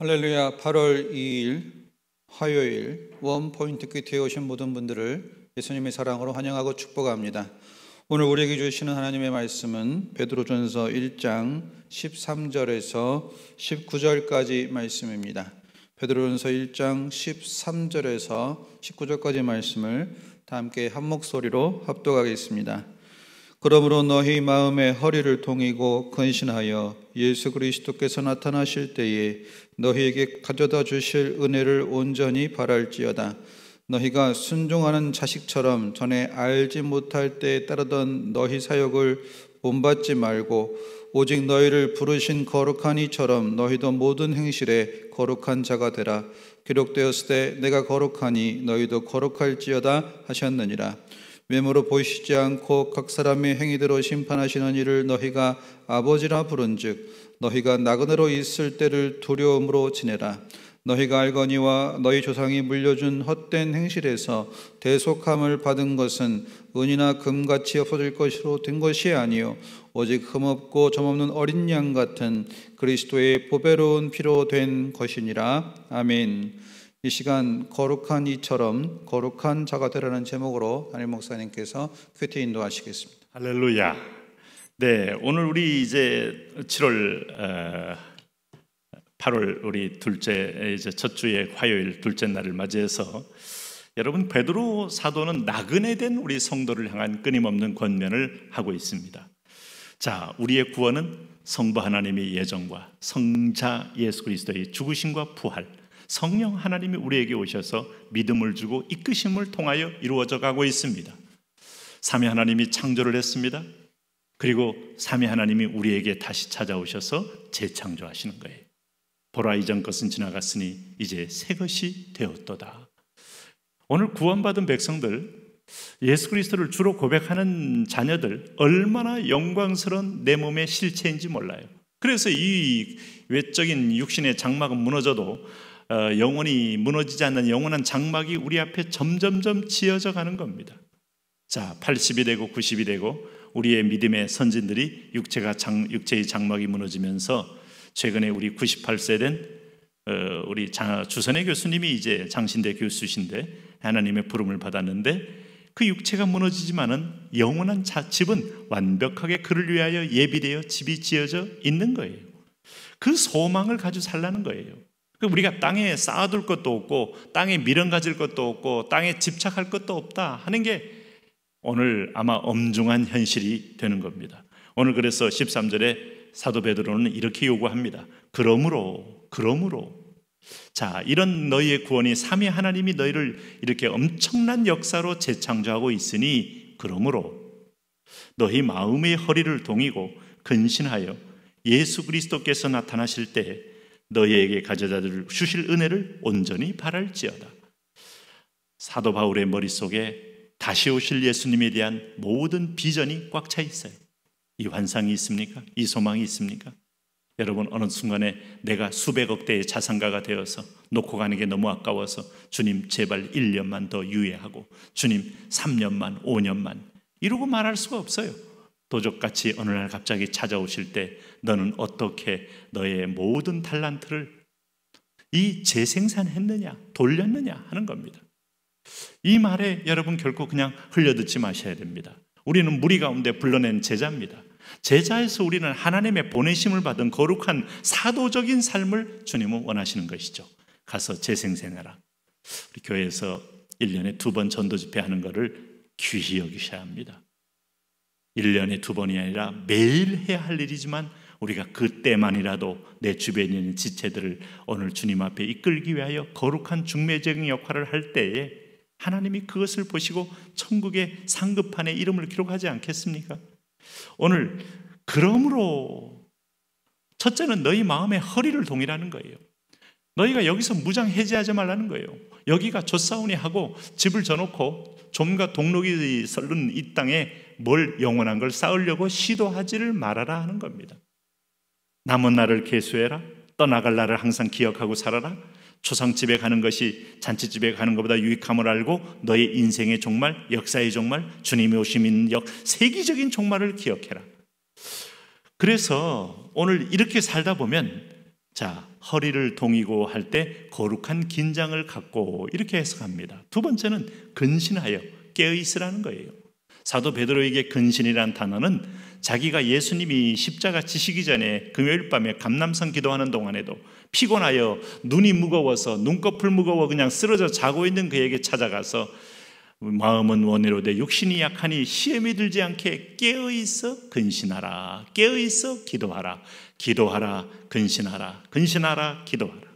할렐루야 8월 2일 화요일 원포인트 끝에 오신 모든 분들을 예수님의 사랑으로 환영하고 축복합니다. 오늘 우리에게 주시는 하나님의 말씀은 베드로전서 1장 13절에서 19절까지 말씀입니다. 베드로전서 1장 13절에서 19절까지 말씀을 다 함께 한 목소리로 합독하겠습니다. 그러므로 너희 마음의 허리를 통이고 근신하여 예수 그리스도께서 나타나실 때에 너희에게 가져다 주실 은혜를 온전히 바랄지어다. 너희가 순종하는 자식처럼 전에 알지 못할 때에 따르던 너희 사역을 본받지 말고 오직 너희를 부르신 거룩한 이처럼 너희도 모든 행실에 거룩한 자가 되라. 기록되었을 때 내가 거룩하니 너희도 거룩할지어다 하셨느니라. 외모로 보이시지 않고 각 사람의 행위대로 심판하시는 이를 너희가 아버지라 부른즉 너희가 나그네로 있을 때를 두려움으로 지내라 너희가 알거니와 너희 조상이 물려준 헛된 행실에서 대속함을 받은 것은 은이나 금같이 없어질 것으로 된 것이 아니요 오직 흠없고 점없는 어린 양 같은 그리스도의 보배로운 피로 된 것이니라 아멘. 이 시간 거룩한 이처럼 거룩한 자가 되라는 제목으로 담임 목사님께서 큐티 인도하시겠습니다. 할렐루야. 네, 오늘 우리 이제 7월 8월 어, 우리 둘째 이제 첫 주의 화요일 둘째 날을 맞이해서 여러분 베드로 사도는 나그네된 우리 성도를 향한 끊임없는 권면을 하고 있습니다. 자, 우리의 구원은 성부 하나님의 예정과 성자 예수 그리스도의 죽으심과 부활 성령 하나님이 우리에게 오셔서 믿음을 주고 이끄심을 통하여 이루어져 가고 있습니다. 삼위 하나님이 창조를 했습니다. 그리고 삼위 하나님이 우리에게 다시 찾아오셔서 재창조하시는 거예요. 보라 이전 것은 지나갔으니 이제 새 것이 되었도다. 오늘 구원받은 백성들 예수 그리스도를 주로 고백하는 자녀들 얼마나 영광스러운 내 몸의 실체인지 몰라요. 그래서 이 외적인 육신의 장막은 무너져도 어, 영원히 무너지지 않는 영원한 장막이 우리 앞에 점점점 지어져 가는 겁니다. 자, 80이 되고 90이 되고 우리의 믿음의 선진들이 육체가 장, 육체의 장막이 무너지면서 최근에 우리 98세 된 어, 우리 장, 주선의 교수님이 이제 장신대 교수신데 하나님의 부름을 받았는데 그 육체가 무너지지만은 영원한 자, 집은 완벽하게 그를 위하여 예비되어 집이 지어져 있는 거예요. 그 소망을 가지고 살라는 거예요. 우리가 땅에 쌓아둘 것도 없고 땅에 미련 가질 것도 없고 땅에 집착할 것도 없다 하는 게 오늘 아마 엄중한 현실이 되는 겁니다. 오늘 그래서 13절에 사도 베드로는 이렇게 요구합니다. 그러므로 그러므로 자, 이런 너희의 구원이 삼위 하나님이 너희를 이렇게 엄청난 역사로 재창조하고 있으니 그러므로 너희 마음의 허리를 동이고 근신하여 예수 그리스도께서 나타나실 때 너희에게 가져다줄 주실 은혜를 온전히 바랄지어다. 사도 바울의 머릿속에 다시 오실 예수님에 대한 모든 비전이 꽉 차 있어요. 이 환상이 있습니까? 이 소망이 있습니까? 여러분 어느 순간에 내가 수백억 대의 자산가가 되어서 놓고 가는 게 너무 아까워서 주님 제발 1년만 더 유예하고 주님 3년만 5년만 이러고 말할 수가 없어요. 도적같이 어느 날 갑자기 찾아오실 때 너는 어떻게 너의 모든 탈란트를 이 재생산했느냐, 돌렸느냐 하는 겁니다. 이 말에 여러분 결코 그냥 흘려듣지 마셔야 됩니다. 우리는 무리 가운데 불러낸 제자입니다. 제자에서 우리는 하나님의 보내심을 받은 거룩한 사도적인 삶을 주님은 원하시는 것이죠. 가서 재생생해라. 우리 교회에서 1년에 두 번 전도 집회 하는 것을 귀히 여기셔야 합니다. 1년에 두 번이 아니라 매일 해야 할 일이지만 우리가 그때만이라도 내 주변에 있는 지체들을 오늘 주님 앞에 이끌기 위하여 거룩한 중매적인 역할을 할 때에 하나님이 그것을 보시고 천국의 상급판에 이름을 기록하지 않겠습니까? 오늘 그러므로 첫째는 너희 마음의 허리를 동일하는 거예요. 너희가 여기서 무장 해제하지 말라는 거예요. 여기가 조사우니 하고 집을 져놓고 좀과 동록이 썰른 이 땅에 뭘 영원한 걸 쌓으려고 시도하지를 말아라 하는 겁니다. 남은 날을 계수해라. 떠나갈 날을 항상 기억하고 살아라. 초상집에 가는 것이 잔치집에 가는 것보다 유익함을 알고 너의 인생의 종말, 역사의 종말, 주님의 오심인 역, 세기적인 종말을 기억해라. 그래서 오늘 이렇게 살다 보면 자, 허리를 동이고 할 때 거룩한 긴장을 갖고 이렇게 해석합니다. 두 번째는 근신하여 깨어 있으라는 거예요. 사도 베드로에게 근신이란 단어는 자기가 예수님이 십자가 지시기 전에 금요일 밤에 감남성 기도하는 동안에도 피곤하여 눈이 무거워서 눈꺼풀 무거워 그냥 쓰러져 자고 있는 그에게 찾아가서 마음은 원해로되 육신이 약하니 시험이 들지 않게 깨어 있어 근신하라. 깨어 있어 기도하라. 기도하라. 근신하라. 근신하라. 기도하라.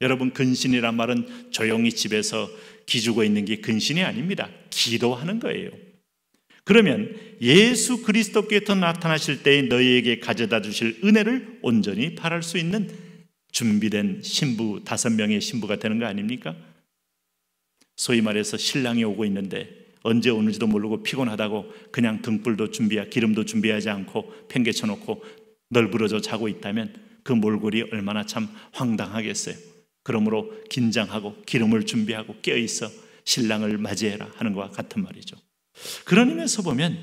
여러분 근신이란 말은 조용히 집에서 기죽어 있는 게 근신이 아닙니다. 기도하는 거예요. 그러면 예수 그리스도께서 나타나실 때에 너희에게 가져다 주실 은혜를 온전히 바랄 수 있는 준비된 신부 다섯 명의 신부가 되는 거 아닙니까? 소위 말해서 신랑이 오고 있는데 언제 오는지도 모르고 피곤하다고 그냥 등불도 준비하, 기름도 준비하지 않고 팽개쳐 놓고 널브러져 자고 있다면 그 몰골이 얼마나 참 황당하겠어요. 그러므로 긴장하고 기름을 준비하고 깨어있어 신랑을 맞이해라 하는 것과 같은 말이죠. 그런 의미에서 보면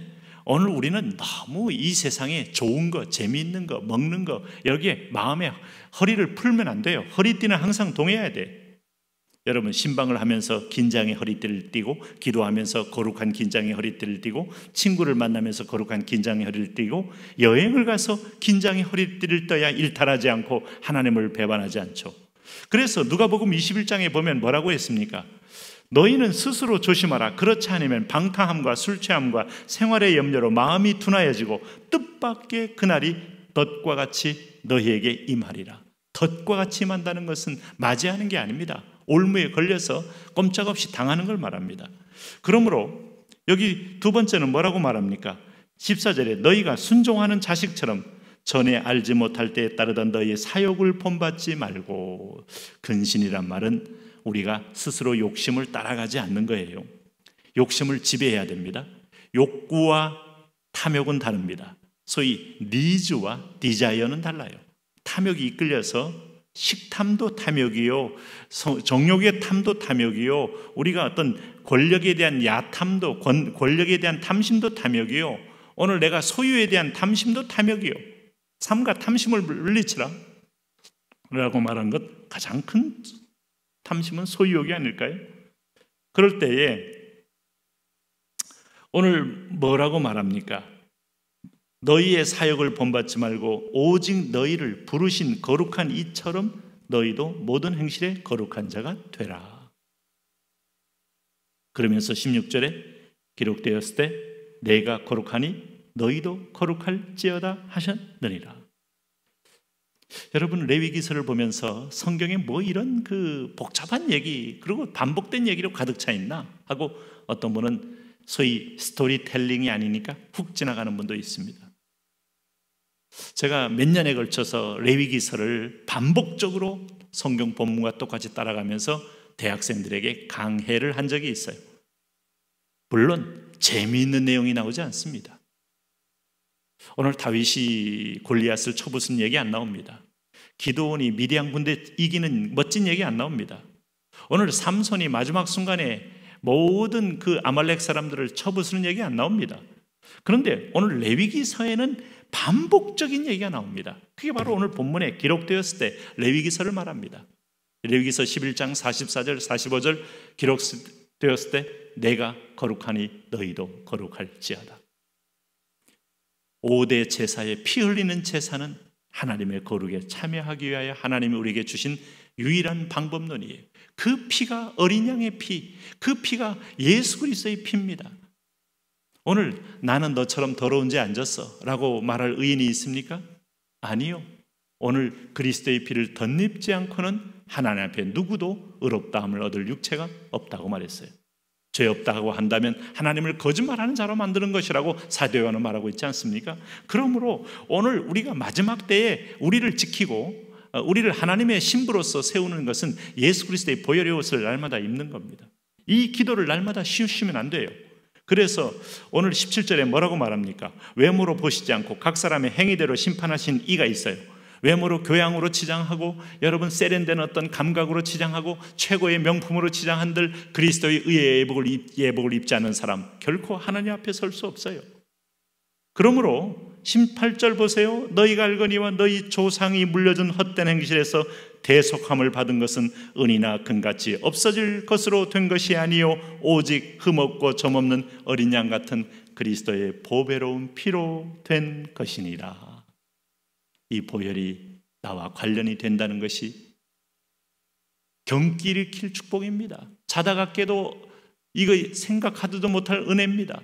오늘 우리는 너무 이 세상에 좋은 거, 재미있는 거, 먹는 거, 여기에 마음에 허리를 풀면 안 돼요. 허리띠는 항상 동해야 돼. 여러분 신방을 하면서 긴장의 허리띠를 띠고 기도하면서 거룩한 긴장의 허리띠를 띠고 친구를 만나면서 거룩한 긴장의 허리를 띠고 여행을 가서 긴장의 허리띠를 떠야 일탈하지 않고 하나님을 배반하지 않죠. 그래서 누가복음 21장에 보면 뭐라고 했습니까? 너희는 스스로 조심하라. 그렇지 않으면 방탕함과 술취함과 생활의 염려로 마음이 둔하여지고 뜻밖의 그날이 덫과 같이 너희에게 임하리라. 덫과 같이 임한다는 것은 맞이하는 게 아닙니다. 올무에 걸려서 꼼짝없이 당하는 걸 말합니다. 그러므로 여기 두 번째는 뭐라고 말합니까? 14절에 너희가 순종하는 자식처럼 전에 알지 못할 때에 따르던 너희의 사욕을 본받지 말고 근신이란 말은 우리가 스스로 욕심을 따라가지 않는 거예요. 욕심을 지배해야 됩니다. 욕구와 탐욕은 다릅니다. 소위 니즈와 디자이어는 달라요. 탐욕이 이끌려서 식탐도 탐욕이요. 정욕의 탐도 탐욕이요. 우리가 어떤 권력에 대한 야탐도, 권, 권력에 대한 탐심도 탐욕이요. 오늘 내가 소유에 대한 탐심도 탐욕이요. 삶과 탐심을 물리치라. 라고 말한 것 가장 큰 탐심은 소유욕이 아닐까요? 그럴 때에 오늘 뭐라고 말합니까? 너희의 사역을 본받지 말고 오직 너희를 부르신 거룩한 이처럼 너희도 모든 행실에 거룩한 자가 되라. 그러면서 16절에 기록되었을 때 내가 거룩하니 너희도 거룩할지어다 하셨느니라. 여러분 레위기서를 보면서 성경에 뭐 이런 그 복잡한 얘기 그리고 반복된 얘기로 가득 차 있나 하고 어떤 분은 소위 스토리텔링이 아니니까 훅 지나가는 분도 있습니다. 제가 몇 년에 걸쳐서 레위기서를 반복적으로 성경 본문과 똑같이 따라가면서 대학생들에게 강해를 한 적이 있어요. 물론 재미있는 내용이 나오지 않습니다. 오늘 다윗이 골리앗을 쳐부순 얘기 안 나옵니다. 기도원이 미디안 군대 이기는 멋진 얘기 안 나옵니다. 오늘 삼손이 마지막 순간에 모든 그 아말렉 사람들을 쳐부수는 얘기 안 나옵니다. 그런데 오늘 레위기서에는 반복적인 얘기가 나옵니다. 그게 바로 오늘 본문에 기록되었을 때 레위기서를 말합니다. 레위기서 11장 44절 45절 기록되었을 때 내가 거룩하니 너희도 거룩할지어다. 5대 제사에 피 흘리는 제사는 하나님의 거룩에 참여하기 위하여 하나님이 우리에게 주신 유일한 방법론이에요. 그 피가 어린 양의 피, 그 피가 예수 그리스도의 피입니다. 오늘 나는 너처럼 더러운 죄앉았어 라고 말할 의인이 있습니까? 아니요. 오늘 그리스도의 피를 덧입지 않고는 하나님 앞에 누구도 의롭다함을 얻을 육체가 없다고 말했어요. 죄 없다고 한다면 하나님을 거짓말하는 자로 만드는 것이라고 사도요한은 말하고 있지 않습니까? 그러므로 오늘 우리가 마지막 때에 우리를 지키고 어, 우리를 하나님의 신부로서 세우는 것은 예수 그리스도의 보혈의 옷을 날마다 입는 겁니다. 이 기도를 날마다 쉬우시면 안 돼요. 그래서 오늘 17절에 뭐라고 말합니까? 외모로 보시지 않고 각 사람의 행위대로 심판하신 이가 있어요. 외모로 교양으로 치장하고 여러분 세련된 어떤 감각으로 치장하고 최고의 명품으로 치장한들 그리스도의 의의 예복을, 입, 예복을 입지 않은 사람 결코 하나님 앞에 설 수 없어요. 그러므로 18절 보세요. 너희가 알거니와 너희 조상이 물려준 헛된 행실에서 대속함을 받은 것은 은이나 금같이 없어질 것으로 된 것이 아니요 오직 흠없고 점없는 어린 양 같은 그리스도의 보배로운 피로 된 것이니라. 이 보혈이 나와 관련이 된다는 것이 경기를 킬 축복입니다. 자다가 깨도 이거 생각하지도 못할 은혜입니다.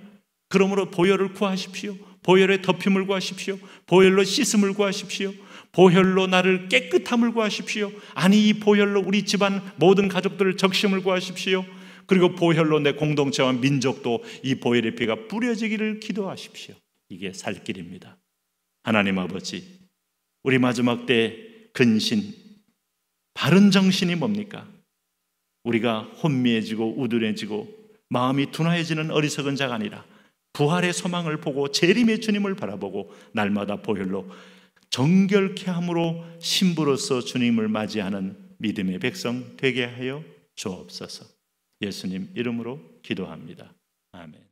그러므로 보혈을 구하십시오. 보혈의 덮임을 구하십시오. 보혈로 씻음을 구하십시오. 보혈로 나를 깨끗함을 구하십시오. 아니 이 보혈로 우리 집안 모든 가족들을 적심을 구하십시오. 그리고 보혈로 내 공동체와 민족도 이 보혈의 피가 뿌려지기를 기도하십시오. 이게 살 길입니다. 하나님 아버지, 우리 마지막 때 근신, 바른 정신이 뭡니까? 우리가 혼미해지고 우둔해지고 마음이 둔화해지는 어리석은 자가 아니라 부활의 소망을 보고 재림의 주님을 바라보고 날마다 보혈로 정결케 함으로 신부로서 주님을 맞이하는 믿음의 백성 되게 하여 주옵소서. 예수님 이름으로 기도합니다. 아멘.